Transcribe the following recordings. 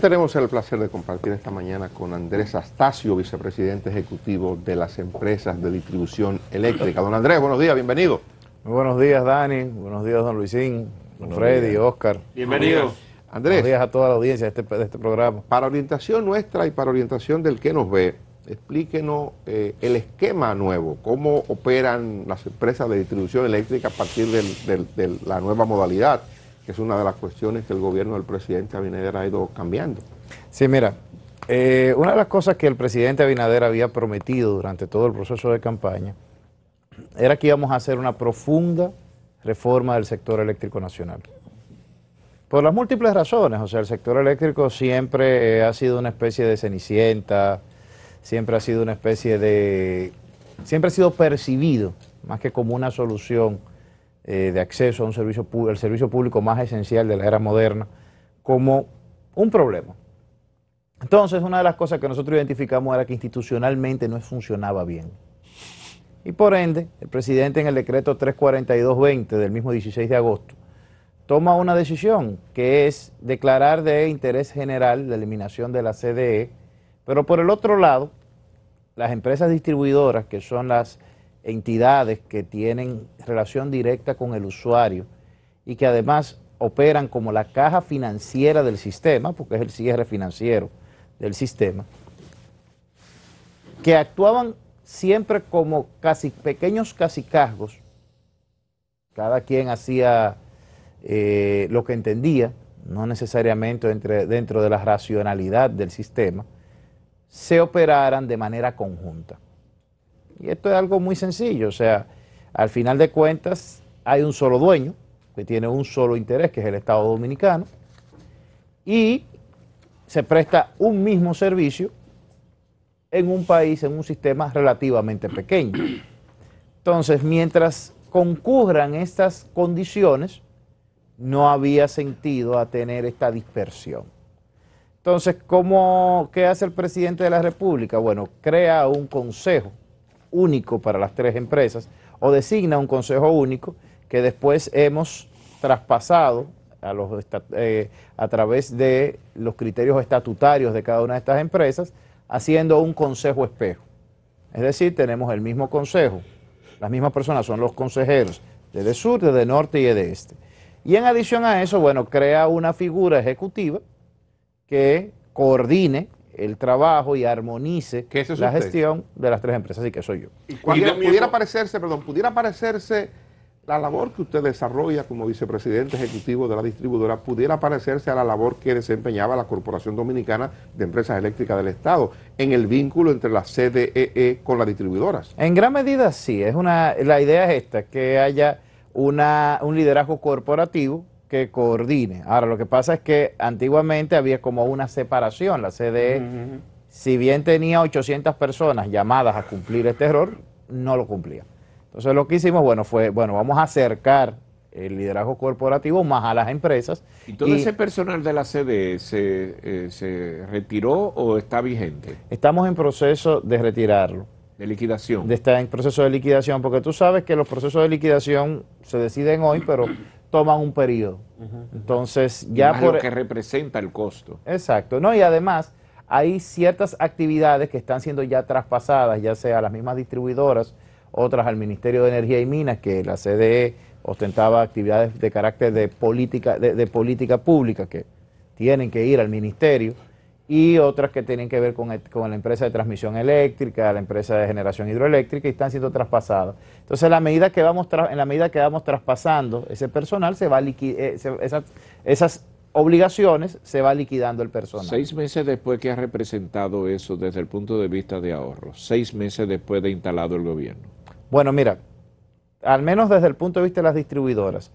tenemos el placer de compartir esta mañana con Andrés Astacio, vicepresidente ejecutivo de las empresas de distribución eléctrica. Don Andrés, buenos días, bienvenido. Muy buenos días, Dani. Buenos días, don Luisín, Freddy, Oscar. Bienvenido. Andrés. Buenos días a toda la audiencia este, de este, programa. Para orientación nuestra y para orientación del que nos ve, explíquenos eh, el esquema nuevo, cómo operan las empresas de distribución eléctrica a partir de la nueva modalidad es una de las cuestiones que el gobierno del presidente Abinader ha ido cambiando. Sí, mira, eh, una de las cosas que el presidente Abinader había prometido durante todo el proceso de campaña era que íbamos a hacer una profunda reforma del sector eléctrico nacional. Por las múltiples razones, o sea, el sector eléctrico siempre eh, ha sido una especie de cenicienta, siempre ha sido una especie de... siempre ha sido percibido, más que como una solución eh, de acceso a un servicio, el servicio público más esencial de la era moderna, como un problema. Entonces, una de las cosas que nosotros identificamos era que institucionalmente no funcionaba bien. Y por ende, el presidente en el decreto 342-20 del mismo 16 de agosto toma una decisión que es declarar de interés general la eliminación de la CDE, pero por el otro lado, las empresas distribuidoras, que son las entidades que tienen relación directa con el usuario y que además operan como la caja financiera del sistema, porque es el cierre financiero del sistema, que actuaban siempre como casi, pequeños casicazgos, cada quien hacía eh, lo que entendía, no necesariamente entre, dentro de la racionalidad del sistema, se operaran de manera conjunta. Y esto es algo muy sencillo, o sea, al final de cuentas hay un solo dueño que tiene un solo interés, que es el Estado Dominicano, y se presta un mismo servicio en un país, en un sistema relativamente pequeño. Entonces, mientras concurran estas condiciones, no había sentido a tener esta dispersión. Entonces, ¿cómo, ¿qué hace el presidente de la República? Bueno, crea un consejo único para las tres empresas o designa un consejo único que después hemos traspasado eh, a, través de los criterios estatutarios de cada una de estas empresas, haciendo un consejo espejo. Es decir, tenemos el mismo consejo, las mismas personas son los consejeros, desde sur, desde norte y de este. Y en adición a eso, bueno, crea una figura ejecutiva que coordine el trabajo y armonice la gestión de las tres empresas, así que soy yo. Y, pudiera, pudiera parecerse, perdón, pudiera parecerse la labor que usted desarrolla como vicepresidente ejecutivo de la distribuidora pudiera parecerse a la labor que desempeñaba la Corporación Dominicana de Empresas Eléctricas del Estado en el vínculo entre la CDEE e con las distribuidoras. En gran medida sí, es una la idea es esta, que haya un liderazgo corporativo que coordine. Ahora, lo que pasa es que antiguamente había como una separación. La CDE, si bien tenía 800 personas llamadas a cumplir este error, no lo cumplía. Entonces, lo que hicimos, bueno, fue, bueno, vamos a acercar el liderazgo corporativo más a las empresas. ¿Y todo ese personal de la CDE eh, se, retiró o está vigente? Estamos en proceso de retirarlo. De liquidación. De estar en proceso de liquidación, porque tú sabes que los procesos de liquidación se deciden hoy, pero toman un periodo. Entonces, ya porque que representa el costo. Exacto. No, y además, hay ciertas actividades que están siendo ya traspasadas, ya sea a las mismas distribuidoras, otras al Ministerio de Energía y Minas, que la CDE ostentaba actividades de carácter de política, de política pública, que tienen que ir al ministerio y otras que tienen que ver con, la empresa de transmisión eléctrica, la empresa de generación hidroeléctrica y están siendo traspasadas. Entonces, la medida que vamos en la medida que vamos traspasando ese personal, se va eh, esas, esas obligaciones se va liquidando el personal. Seis meses después que ha representado eso desde el punto de vista de ahorro, seis meses después de instalado el gobierno. Bueno, mira, al menos desde el punto de vista de las distribuidoras,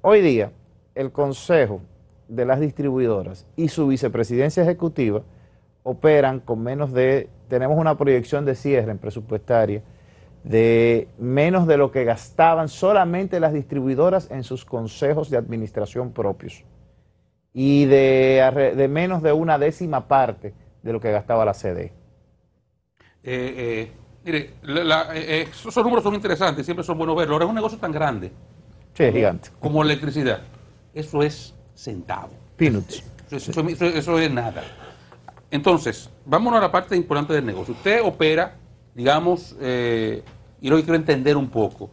hoy día el Consejo de las distribuidoras y su vicepresidencia ejecutiva operan con menos de, tenemos una proyección de cierre en presupuestaria de menos de lo que gastaban solamente las distribuidoras en sus consejos de administración propios y de, de menos de una décima parte de lo que gastaba la CDE. Eh, eh, mire, eh, esos, números son interesantes, siempre son buenos verlos. Ahora es un negocio tan grande. Sí, gigante. Como electricidad. Eso es centavos. Eso, es nada. Entonces, vámonos a la parte importante del negocio. Usted opera, digamos, eh, y lo que quiero entender un poco.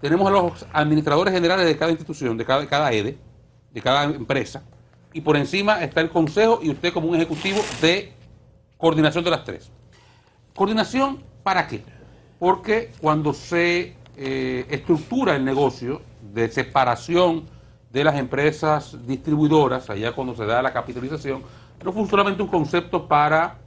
Tenemos a los administradores generales de cada institución, de cada, cada EDE, e, de cada empresa, y por encima está el consejo y usted como un ejecutivo de coordinación de las tres. ¿Coordinación para qué? Porque cuando se eh, estructura el negocio de separación, de las empresas distribuidoras, allá cuando se da la capitalización, no fue solamente un concepto para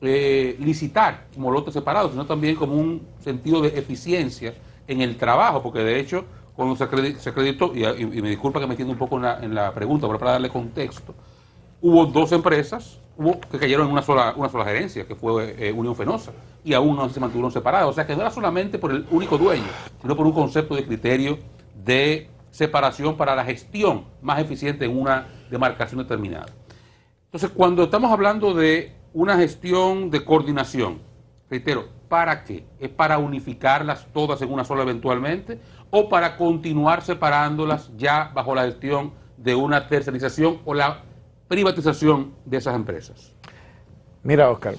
eh, licitar como lotes separados, sino también como un sentido de eficiencia en el trabajo, porque de hecho, cuando se, acreditó, y, me disculpa que me entiendo un poco en la, pregunta, pero para darle contexto, hubo dos empresas que cayeron en una sola, una sola gerencia, que fue eh, Unión Fenosa, y aún no se mantuvieron separados. O sea, que no era solamente por el único dueño, sino por un concepto de criterio de separación para la gestión más eficiente en una demarcación determinada. Entonces, cuando estamos hablando de una gestión de coordinación, reitero, ¿para qué? ¿Es para unificarlas todas en una sola eventualmente o para continuar separándolas ya bajo la gestión de una tercerización o la privatización de esas empresas? Mira, Oscar,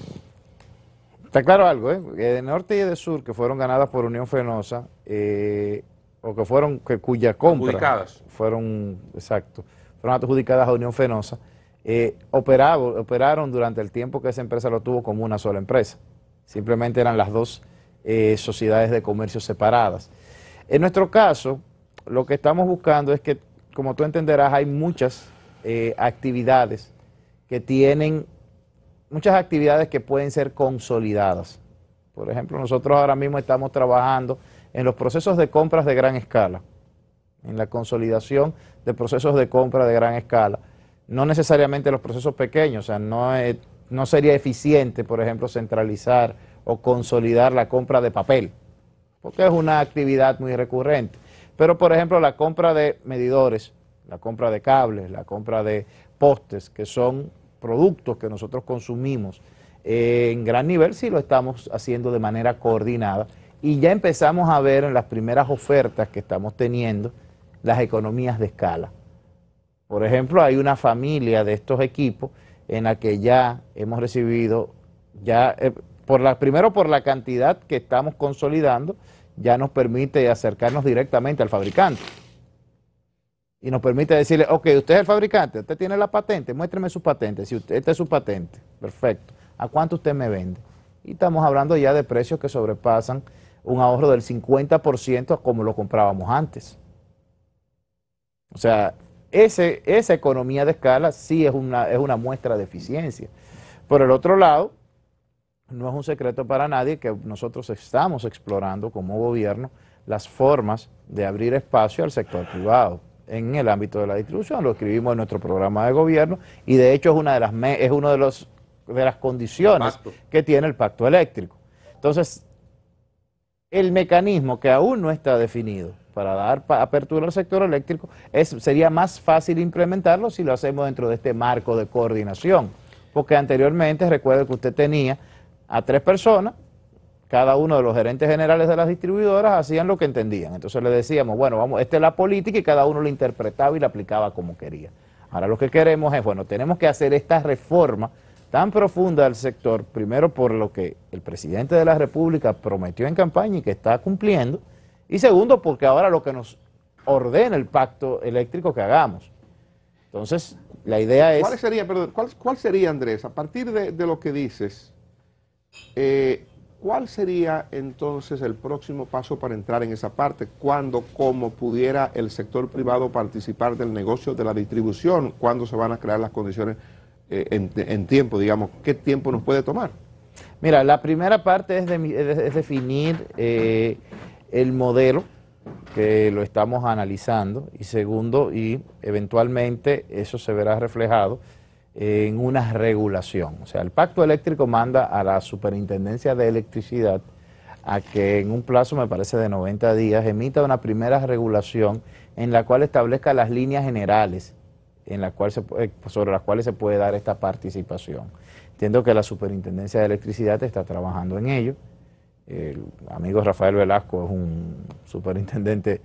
está claro algo, ¿eh? De norte y de sur, que fueron ganadas por Unión Fenosa, eh, o que fueron, que cuya compra fueron, exacto, fueron adjudicadas a Unión Fenosa, eh, operaron durante el tiempo que esa empresa lo tuvo como una sola empresa. Simplemente eran las dos eh, sociedades de comercio separadas. En nuestro caso, lo que estamos buscando es que, como tú entenderás, hay muchas eh, actividades que tienen, muchas actividades que pueden ser consolidadas. Por ejemplo, nosotros ahora mismo estamos trabajando en los procesos de compras de gran escala, en la consolidación de procesos de compra de gran escala. No necesariamente los procesos pequeños, o sea, no, sería eficiente, por ejemplo, centralizar o consolidar la compra de papel, porque es una actividad muy recurrente. Pero, por ejemplo, la compra de medidores, la compra de cables, la compra de postes, que son productos que nosotros consumimos eh, en gran nivel, sí lo estamos haciendo de manera coordinada. Y ya empezamos a ver en las primeras ofertas que estamos teniendo las economías de escala. Por ejemplo, hay una familia de estos equipos en la que ya hemos recibido, ya eh, por la, primero por la cantidad que estamos consolidando, ya nos permite acercarnos directamente al fabricante. Y nos permite decirle, ok, usted es el fabricante, usted tiene la patente, muéstreme su patente, si usted, este es su patente, perfecto. ¿A cuánto usted me vende? Y estamos hablando ya de precios que sobrepasan un ahorro del 50% como lo comprábamos antes. O sea, ese, esa economía de escala sí es una, es una muestra de eficiencia. Por el otro lado, no es un secreto para nadie que nosotros estamos explorando como gobierno las formas de abrir espacio al sector privado en el ámbito de la distribución. Lo escribimos en nuestro programa de gobierno y de hecho es una de las es uno de los de las condiciones que tiene el pacto eléctrico. Entonces, el mecanismo que aún no está definido para dar apertura al sector eléctrico sería más fácil implementarlo si lo hacemos dentro de este marco de coordinación. Porque anteriormente, recuerde que usted tenía a tres personas, cada uno de los gerentes generales de las distribuidoras hacían lo que entendían. Entonces le decíamos, bueno, vamos, esta es la política y cada uno la interpretaba y la aplicaba como quería. Ahora lo que queremos es, bueno, tenemos que hacer esta reforma tan profunda al sector, primero por lo que el presidente de la República prometió en campaña y que está cumpliendo, y segundo porque ahora lo que nos ordena el pacto eléctrico que hagamos. Entonces, la idea es... ¿Cuál sería, perdón, cuál, sería Andrés, a partir de, lo que dices, eh, cuál sería entonces el próximo paso para entrar en esa parte? ¿Cuándo, cómo pudiera el sector privado participar del negocio de la distribución? ¿Cuándo se van a crear las condiciones eh, en, tiempo, digamos, ¿qué tiempo nos puede tomar? Mira, la primera parte es, definir eh, el modelo que lo estamos analizando y segundo, y eventualmente eso se verá reflejado en una regulación. O sea, el pacto eléctrico manda a la Superintendencia de Electricidad a que en un plazo, me parece, de 90 días, emita una primera regulación en la cual establezca las líneas generales en la cual eh, sobre las cuales se puede dar esta participación. Entiendo que la Superintendencia de Electricidad está trabajando en ello. El amigo Rafael Velasco es un superintendente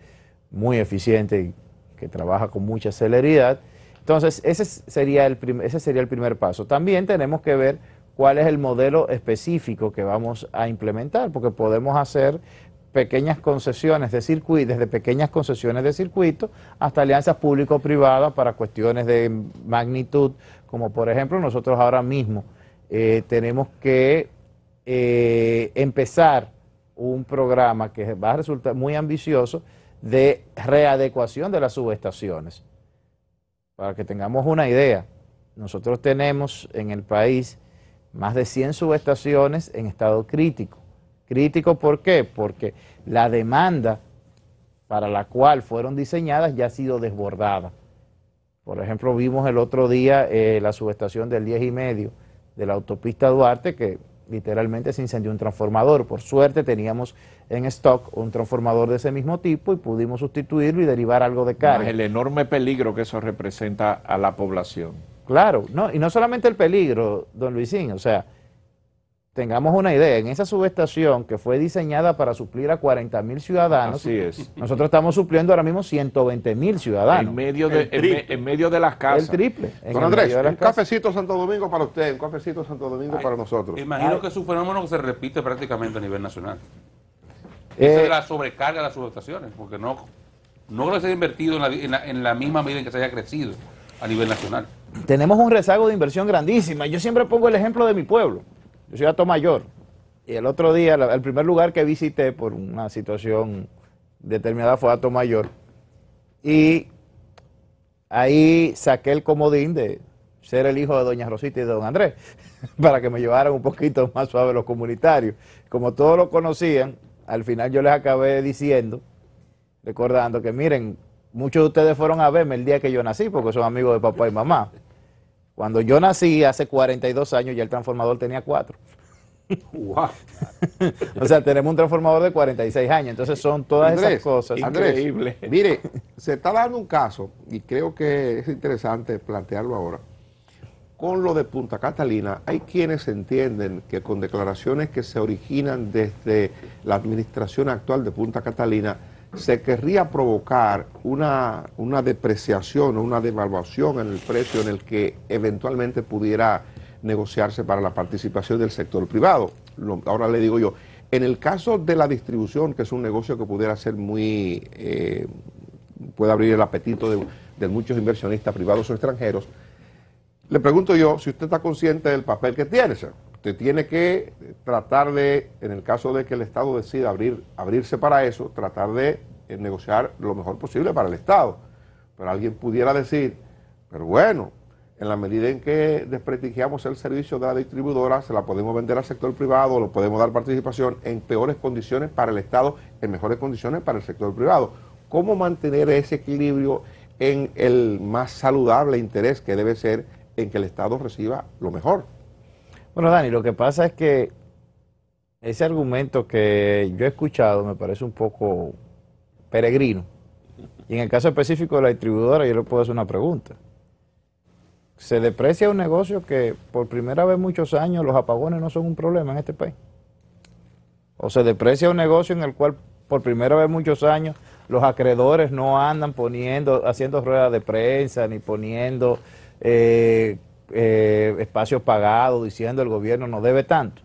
muy eficiente y que trabaja con mucha celeridad. Entonces, ese sería, el ese sería el primer paso. También tenemos que ver cuál es el modelo específico que vamos a implementar, porque podemos hacer pequeñas concesiones de circuito, desde pequeñas concesiones de circuito hasta alianzas público-privadas para cuestiones de magnitud, como por ejemplo nosotros ahora mismo eh, tenemos que eh, empezar un programa que va a resultar muy ambicioso de readecuación de las subestaciones. Para que tengamos una idea, nosotros tenemos en el país más de 100 subestaciones en estado crítico Crítico, ¿por qué? Porque la demanda para la cual fueron diseñadas ya ha sido desbordada. Por ejemplo, vimos el otro día eh, la subestación del 10 y medio de la autopista Duarte, que literalmente se incendió un transformador. Por suerte teníamos en stock un transformador de ese mismo tipo y pudimos sustituirlo y derivar algo de carga. el enorme peligro que eso representa a la población. Claro, no, y no solamente el peligro, don Luisín, o sea, tengamos una idea, en esa subestación que fue diseñada para suplir a 40 mil ciudadanos, nosotros estamos supliendo ahora mismo 120 mil ciudadanos. En medio, de, en, las casas. El triple. Don Andrés, un cafecito Santo Domingo para usted, un cafecito Santo Domingo para nosotros. Imagino que es un fenómeno que se repite prácticamente a nivel nacional. Esa eh, es la sobrecarga de las subestaciones, porque no, no se ha invertido en en la misma medida en que se haya crecido a nivel nacional. Tenemos un rezago de inversión grandísima. Yo siempre pongo el ejemplo de mi pueblo. Yo soy Ato mayor. Y el otro día, el primer lugar que visité por una situación determinada fue Ato Mayor. Y ahí saqué el comodín de ser el hijo de doña Rosita y de don Andrés, para que me llevaran un poquito más suave los comunitarios. Como todos lo conocían, al final yo les acabé diciendo, recordando que miren, muchos de ustedes fueron a verme el día que yo nací, porque son amigos de papá y mamá. Cuando yo nací hace 42 años ya el transformador tenía 4. Wow. o sea, tenemos un transformador de 46 años, entonces son todas esas cosas. Andrés, increíble. mire, se está dando un caso, y creo que es interesante plantearlo ahora, con lo de Punta Catalina, hay quienes entienden que con declaraciones que se originan desde la administración actual de Punta Catalina, se querría provocar una, depreciación o una devaluación en el precio en el que eventualmente pudiera negociarse para la participación del sector privado. ahora le digo yo, en el caso de la distribución, que es un negocio que pudiera ser muy, eh, puede abrir el apetito de, de muchos inversionistas privados o extranjeros, le pregunto yo si usted está consciente del papel que tiene, señor usted tiene que tratar de, en el caso de que el Estado decida abrir, abrirse para eso, tratar de eh, negociar lo mejor posible para el Estado. Pero alguien pudiera decir, pero bueno, en la medida en que desprestigiamos el servicio de la distribuidora, se la podemos vender al sector privado, lo podemos dar participación en peores condiciones para el Estado, en mejores condiciones para el sector privado. ¿Cómo mantener ese equilibrio en el más saludable interés que debe ser en que el Estado reciba lo mejor? Bueno, Dani, lo que pasa es que ese argumento que yo he escuchado me parece un poco peregrino. Y en el caso específico de la distribuidora, yo le puedo hacer una pregunta. Se deprecia un negocio que por primera vez en muchos años los apagones no son un problema en este país. O se deprecia un negocio en el cual por primera vez en muchos años los acreedores no andan poniendo, haciendo ruedas de prensa ni poniendo eh, eh, espacios pagados diciendo el gobierno no debe tanto.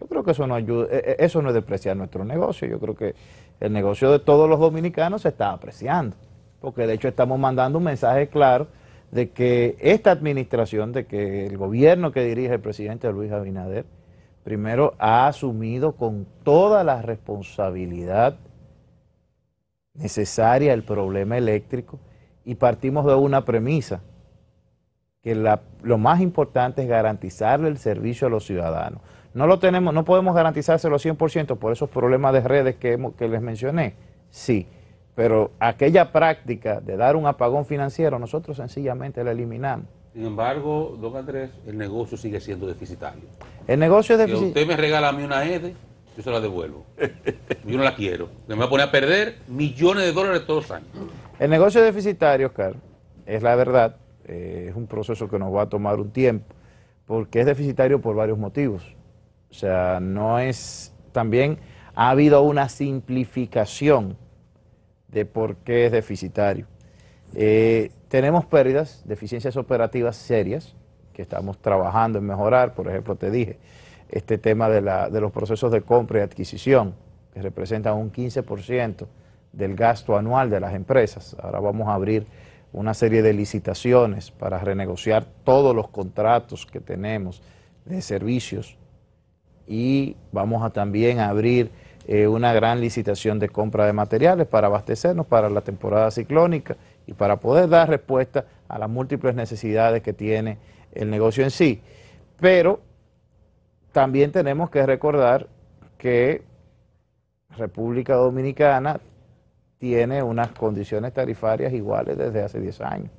Yo creo que eso no ayuda, e, e, eso no es depreciar nuestro negocio. Yo creo que el negocio de todos los dominicanos se está apreciando, porque de hecho estamos mandando un mensaje claro de que esta administración, de que el gobierno que dirige el presidente Luis Abinader, primero ha asumido con toda la responsabilidad necesaria el problema eléctrico y partimos de una premisa que lo más importante es garantizarle el servicio a los ciudadanos. No lo tenemos, no podemos garantizárselo 100% por esos problemas de redes que, que les mencioné, sí, pero aquella práctica de dar un apagón financiero nosotros sencillamente la eliminamos. Sin embargo, don Andrés, el negocio sigue siendo deficitario. El negocio es deficitario. Si usted me regala a mí una EDE, yo se la devuelvo. Yo no la quiero. Me voy a poner a perder millones de dólares todos los años. El negocio es deficitario, Oscar, es la verdad, eh, es un proceso que nos va a tomar un tiempo, porque es deficitario por varios motivos. O sea, no es también ha habido una simplificación de por qué es deficitario. Eh, tenemos pérdidas, deficiencias operativas serias que estamos trabajando en mejorar. Por ejemplo, te dije, este tema de, de los procesos de compra y adquisición, que representan un 15% del gasto anual de las empresas. Ahora vamos a abrir una serie de licitaciones para renegociar todos los contratos que tenemos de servicios y vamos a también abrir eh, una gran licitación de compra de materiales para abastecernos para la temporada ciclónica y para poder dar respuesta a las múltiples necesidades que tiene el negocio en sí. Pero también tenemos que recordar que República Dominicana tiene unas condiciones tarifarias iguales desde hace 10 años.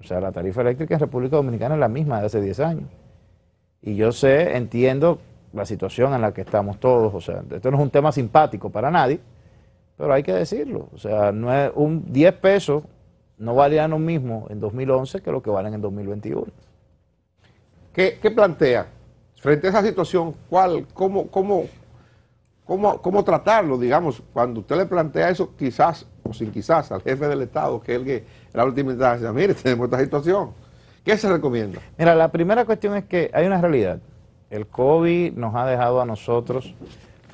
O sea, la tarifa eléctrica en República Dominicana es la misma de hace 10 años. Y yo sé, entiendo la situación en la que estamos todos. O sea, esto no es un tema simpático para nadie, pero hay que decirlo. O sea, no es un 10 pesos no valían lo mismo en 2011 que lo que valen en 2021. ¿Qué, qué plantea? Frente a esa situación, ¿cuál, cómo, cómo, cómo, tratarlo, digamos, cuando usted le plantea eso, quizás, o sin quizás, al jefe del Estado, que es el que la última instancia, mire, tenemos esta situación. ¿Qué se recomienda? Mira, la primera cuestión es que hay una realidad. El COVID nos ha dejado a nosotros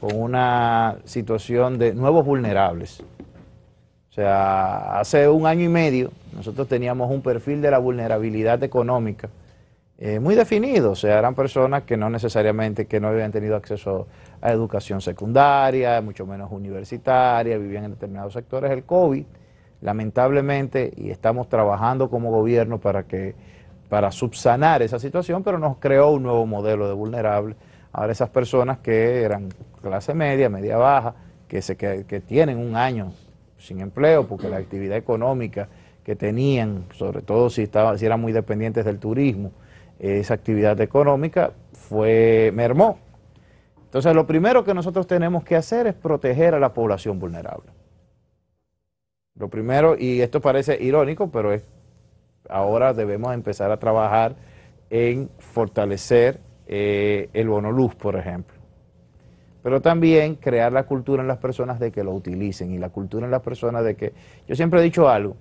con una situación de nuevos vulnerables. O sea, hace un año y medio nosotros teníamos un perfil de la vulnerabilidad económica eh, muy definido, o sea, eran personas que no necesariamente, que no habían tenido acceso a educación secundaria, mucho menos universitaria, vivían en determinados sectores. El COVID, lamentablemente, y estamos trabajando como gobierno para que para subsanar esa situación, pero nos creó un nuevo modelo de vulnerable. Ahora esas personas que eran clase media, media baja, que, se, tienen un año sin empleo porque la actividad económica que tenían, sobre todo si, estaba, si eran muy dependientes del turismo, esa actividad económica fue mermó. Entonces, lo primero que nosotros tenemos que hacer es proteger a la población vulnerable. Lo primero, y esto parece irónico, pero es, ahora debemos empezar a trabajar en fortalecer eh, el bono luz, por ejemplo. Pero también crear la cultura en las personas de que lo utilicen y la cultura en las personas de que... Yo siempre he dicho algo,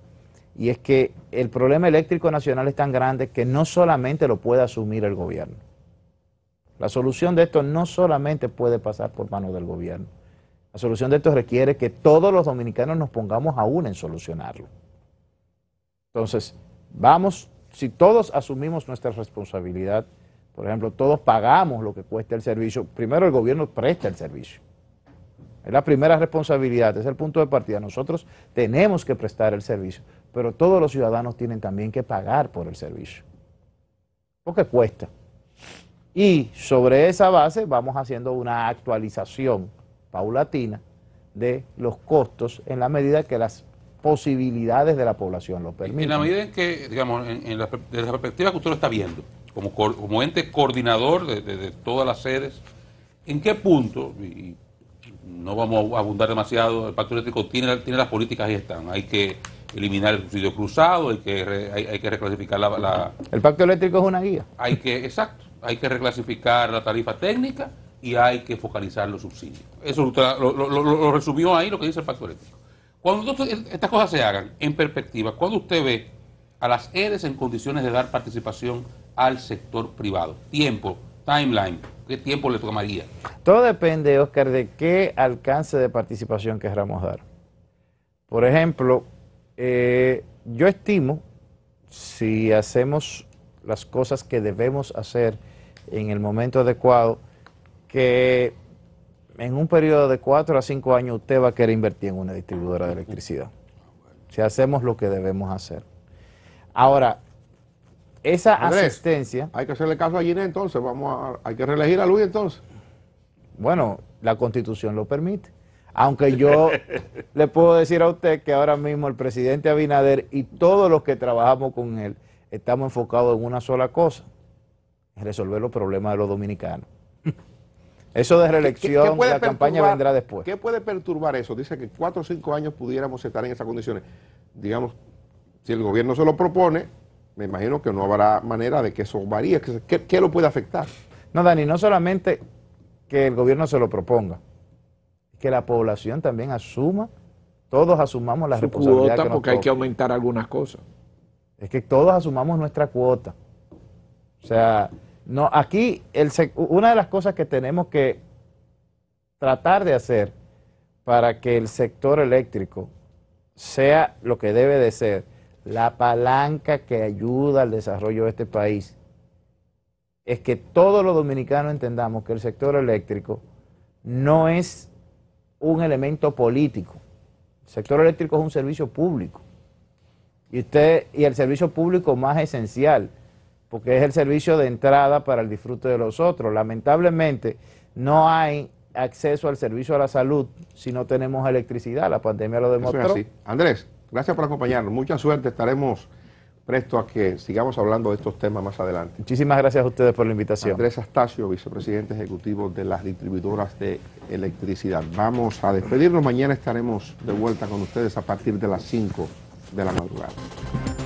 y es que el problema eléctrico nacional es tan grande que no solamente lo puede asumir el gobierno. La solución de esto no solamente puede pasar por manos del gobierno. La solución de esto requiere que todos los dominicanos nos pongamos aún en solucionarlo. Entonces, vamos, si todos asumimos nuestra responsabilidad, por ejemplo, todos pagamos lo que cuesta el servicio, primero el gobierno presta el servicio. Es la primera responsabilidad, es el punto de partida. Nosotros tenemos que prestar el servicio pero todos los ciudadanos tienen también que pagar por el servicio, porque cuesta. Y sobre esa base vamos haciendo una actualización paulatina de los costos en la medida que las posibilidades de la población lo permiten. En la medida en que, digamos, en, desde la perspectiva que usted lo está viendo, como, como ente coordinador de, todas las sedes, ¿en qué punto, no vamos a abundar demasiado, el Pacto Eléctrico tiene, tiene las políticas ahí están, hay que eliminar el subsidio cruzado, hay que, hay, que reclasificar la, El pacto eléctrico es una guía. Hay que, exacto, hay que reclasificar la tarifa técnica y hay que focalizar los subsidios. Eso lo, resumió ahí lo que dice el pacto eléctrico. Cuando estas cosas se hagan en perspectiva, cuando usted ve a las EDES en condiciones de dar participación al sector privado, tiempo, timeline, ¿qué tiempo le tomaría? Todo depende, Oscar, de qué alcance de participación querramos dar. Por ejemplo, eh, yo estimo, si hacemos las cosas que debemos hacer en el momento adecuado, que en un periodo de cuatro a cinco años usted va a querer invertir en una distribuidora de electricidad. Si hacemos lo que debemos hacer. Ahora, esa asistencia... Hay que hacerle caso a entonces, vamos a, hay que reelegir a Luis entonces. Bueno, la constitución lo permite. Aunque yo le puedo decir a usted que ahora mismo el presidente Abinader y todos los que trabajamos con él estamos enfocados en una sola cosa, resolver los problemas de los dominicanos. Eso de reelección, la campaña vendrá después. ¿Qué puede perturbar eso? Dice que cuatro o cinco años pudiéramos estar en esas condiciones. Digamos, si el gobierno se lo propone, me imagino que no habrá manera de que eso varíe. ¿Qué, qué lo puede afectar? No, Dani, no solamente que el gobierno se lo proponga que la población también asuma, todos asumamos la responsabilidad. porque hay que aumentar algunas cosas. Es que todos asumamos nuestra cuota. O sea, no, aquí el, una de las cosas que tenemos que tratar de hacer para que el sector eléctrico sea lo que debe de ser, la palanca que ayuda al desarrollo de este país, es que todos los dominicanos entendamos que el sector eléctrico no es un elemento político. El sector eléctrico es un servicio público. Y usted, y el servicio público más esencial, porque es el servicio de entrada para el disfrute de los otros. Lamentablemente, no hay acceso al servicio a la salud si no tenemos electricidad. La pandemia lo demostró. Andrés, gracias por acompañarnos. Mucha suerte. Estaremos presto a que sigamos hablando de estos temas más adelante. Muchísimas gracias a ustedes por la invitación. Andrés Astacio, vicepresidente ejecutivo de las distribuidoras de electricidad. Vamos a despedirnos. Mañana estaremos de vuelta con ustedes a partir de las 5 de la madrugada.